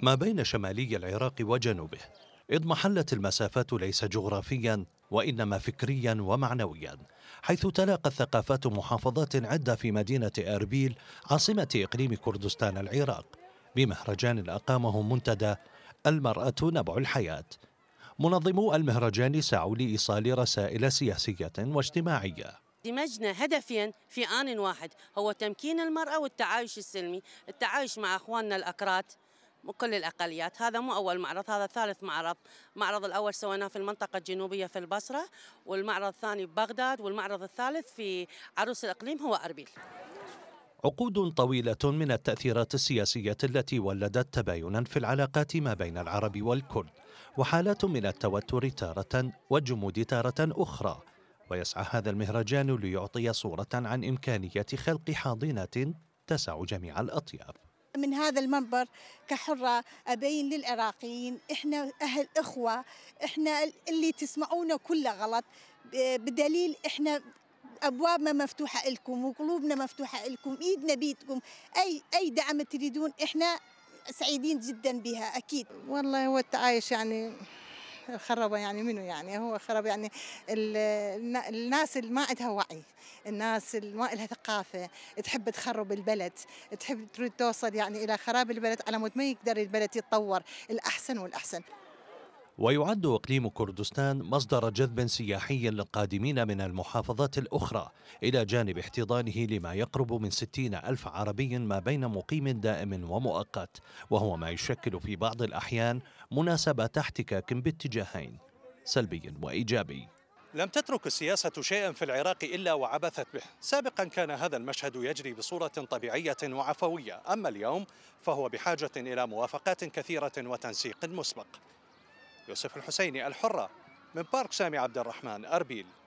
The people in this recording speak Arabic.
ما بين شمالي العراق وجنوبه إذ محلت المسافات ليس جغرافيا وإنما فكريا ومعنويا حيث تلاقى ثقافات محافظات عدة في مدينة أربيل عاصمة إقليم كردستان العراق بمهرجان أقامه منتدى المرأة نبع الحياة منظمو المهرجان سعوا لإيصال رسائل سياسية واجتماعية دمجنا هدفيا في آن واحد هو تمكين المرأة والتعايش السلمي التعايش مع أخواننا الأكراد كل الأقليات هذا مو أول معرض هذا ثالث معرض المعرض الأول سويناه في المنطقة الجنوبية في البصرة والمعرض الثاني ببغداد والمعرض الثالث في عروس الإقليم هو أربيل عقود طويلة من التأثيرات السياسية التي ولدت تباينا في العلاقات ما بين العرب والكرد وحالات من التوتر تارة والجمود تارة أخرى ويسعى هذا المهرجان ليعطي صورة عن إمكانية خلق حاضنة تسع جميع الأطياف من هذا المنبر كحرة أبين للعراقيين إحنا أهل إخوة إحنا اللي تسمعونا كله غلط بدليل إحنا ابوابنا مفتوحه لكم وقلوبنا مفتوحه لكم ايدنا بيدكم اي اي دعم تريدون احنا سعيدين جدا بها اكيد والله هو التعايش يعني خرب يعني منه يعني هو خرب يعني الناس اللي ما عندها وعي الناس اللي ما لها ثقافه تحب تخرب البلد تحب تريد توصل يعني الى خراب البلد على مود ما يقدر البلد يتطور الاحسن والاحسن ويعد اقليم كردستان مصدر جذب سياحي للقادمين من المحافظات الاخرى الى جانب احتضانه لما يقرب من 60 الف عربي ما بين مقيم دائم ومؤقت وهو ما يشكل في بعض الاحيان مناسبه احتكاك باتجاهين سلبي وايجابي لم تترك السياسة شيئا في العراق إلا وعبثت به سابقا كان هذا المشهد يجري بصورة طبيعية وعفوية أما اليوم فهو بحاجة إلى موافقات كثيرة وتنسيق مسبق يوسف الحسيني الحرة من بارك سامي عبد الرحمن أربيل